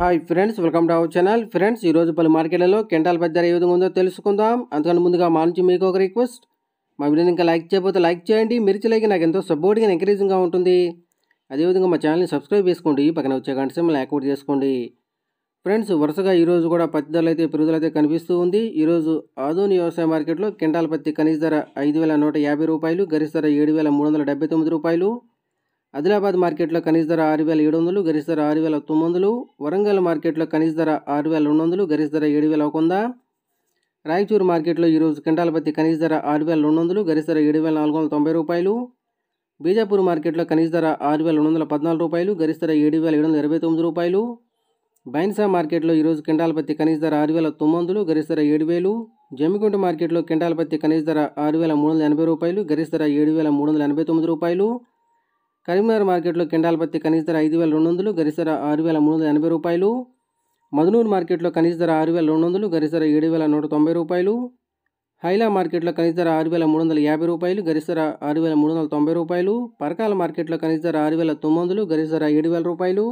hi friends welcome to our channel friends ఈరోజు పలు మార్కెట్లలో కెంటాల్ పెద్ద ఏ విధంగా ఉందో తెలుసుకుందాం అందుకని ముందుగా మా నుంచి మీకు ఒక రిక్వెస్ట్ మా వీడియో ఇంకా లైక్ చేయబోతే లైక్ చేయండి మిర్చి లైక్ నాకు ఎంతో సపోర్ట్గా ఎంకరేజింగ్గా ఉంటుంది అదేవిధంగా మా ఛానల్ని సబ్స్క్రైబ్ చేసుకోండి పక్కన వచ్చే గంట సమయం యాక్టివేట్ చేసుకోండి ఫ్రెండ్స్ వరుసగా ఈరోజు కూడా పత్తి ధరలు అయితే పెరుగుదలైతే కనిపిస్తూ ఉంది ఈరోజు ఆధునిక వ్యవసాయ మార్కెట్లో కింటాల పత్తి కనీస ధర ఐదు వేల నూట యాభై రూపాయలు గరిష్ట ధర ఏడు వేల మూడు వందల డెబ్బై తొమ్మిది రూపాయలు ఆదిలాబాద్ మార్కెట్లో కనీస ధర ఆరు వేల ఏడు వందలు గరిష్ట ధర ఆరు వేల తొమ్మిది వందలు వరంగల్ మార్కెట్లో కనీస ధర ఆరు వేల రెండు వందలు గరిష్ట ధర ఏడు వేల ఒక వంద రాయచూరు మార్కెట్లో ఈరోజు కింటాల పత్తి కనీస ధర ఆరు వేల రెండు వందలు గరిష్ట ధర ఏడు వేల నాలుగు వందల తొంభై రూపాయలు బీజాపూర్ మార్కెట్లో కనీస ధర ఆరు వేల రెండు వందల పద్నాలుగు రూపాయలు గరిష్ట ధర ఏడు వేల ఏడు వందల ఇరవై తొమ్మిది రూపాయలు బైన్సా మార్కెట్లో ఈరోజు కిండాలపత్తి కనీస ధర ఆరు వేల తొమ్మిది వందలు గరిష్ట ధర ఏడు వేలు జమ్మిగుంట మార్కెట్లో కిండాలపత్తి కనీస ధర ఆరు వేల మూడు వందల ఎనభై రూపాయలు గరిష్ట ధర ఏడు వేల మూడు వందల ఎనభై తొమ్మిది రూపాయలు కరీంనగర్ మార్కెట్లో కిండాలపత్తి కనీస ధర ఐదు వేల రెండు వందలు గరిష్ట ధర ఆరు వేల మూడు వందల ఎనభై రూపాయలు మధునూరు మార్కెట్లో కనీస ధర ఆరు వేల రెండు వందలు గరిష్ట ధర ఏడు వేల నూట తొంభై రూపాయలు హైలా మార్కెట్లో కనీస ధర ఆరు వేల మూడు వందల యాభై రూపాయలు గరిష్ట ధర ఆరు వేల మూడు వందల తొంభై రూపాయలు పరకాల మార్కెట్లో కనీస ధర ఆరు వేల తొమ్మిది వందలు గరిష్ట ధర ఏడు వేల రూపాయలు